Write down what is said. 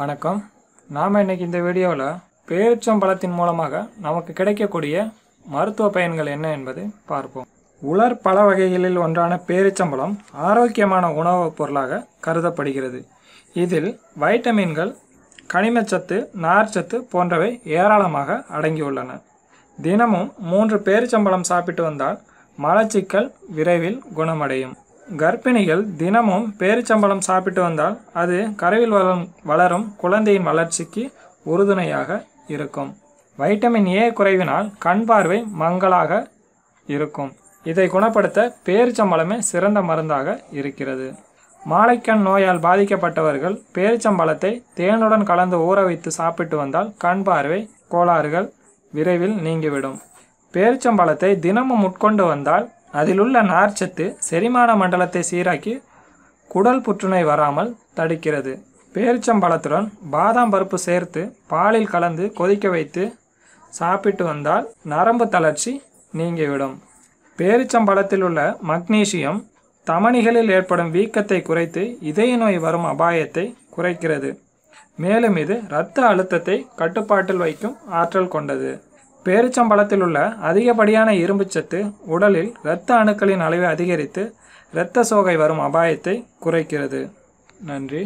வணக்கம் நாம் இன்னைக்கு இந்த வீடியோவில் பேரிச்சம்பழத்தின் மூலமாக நமக்கு கிடைக்கக்கூடிய மருத்துவ பயன்கள் என்ன என்பதை பார்ப்போம் உலர் பல வகைகளில் ஒன்றான பேரிச்சம்பழம் ஆரோக்கியமான உணவுப் பொருளாக கருதப்படுகிறது இதில் வைட்டமின்கள் கனிமச்சத்து நார்ச்சத்து போன்றவை ஏராளமாக அடங்கியுள்ளன தினமும் மூன்று பேரிச்சம்பழம் சாப்பிட்டு வந்தால் மலச்சிக்கல் விரைவில் குணமடையும் கர்ப்பிணிகள் தினமும் பேரிச்சம்பழம் சாப்பிட்டு வந்தால் அது கருவில் வளரும் வளரும் குழந்தையின் வளர்ச்சிக்கு உறுதுணையாக இருக்கும் வைட்டமின் ஏ குறைவினால் கண் பார்வை மங்களாக இருக்கும் இதை குணப்படுத்த பேரிச்சம்பழமே சிறந்த மருந்தாக இருக்கிறது மாலைக்கண் நோயால் பாதிக்கப்பட்டவர்கள் பேரிச்சம்பழத்தை தேனுடன் கலந்து ஊற வைத்து சாப்பிட்டு வந்தால் கண் பார்வை கோளாறுகள் விரைவில் நீங்கிவிடும் பேரிச்சம்பழத்தை தினமும் உட்கொண்டு வந்தால் அதிலுள்ள நார்ச்சத்து செரிமான மண்டலத்தை சீராக்கி குடல் புற்றுநோய் வராமல் தடுக்கிறது பேரிச்சம்பழத்துடன் பாதாம் பருப்பு சேர்த்து பாலில் கலந்து கொதிக்க வைத்து சாப்பிட்டு வந்தால் நரம்பு தளர்ச்சி நீங்கிவிடும் பேரிச்சம்பழத்தில் உள்ள மக்னீசியம் தமணிகளில் ஏற்படும் வீக்கத்தை குறைத்து இதய நோய் வரும் அபாயத்தை குறைக்கிறது மேலும் இது இரத்த அழுத்தத்தை கட்டுப்பாட்டில் வைக்கும் ஆற்றல் கொண்டது பேரிச்சம்பழத்தில் உள்ள அதிகப்படியான இரும்புச்சத்து உடலில் இரத்த அணுக்களின் அளவை அதிகரித்து இரத்த சோகை வரும் அபாயத்தை குறைக்கிறது நன்றி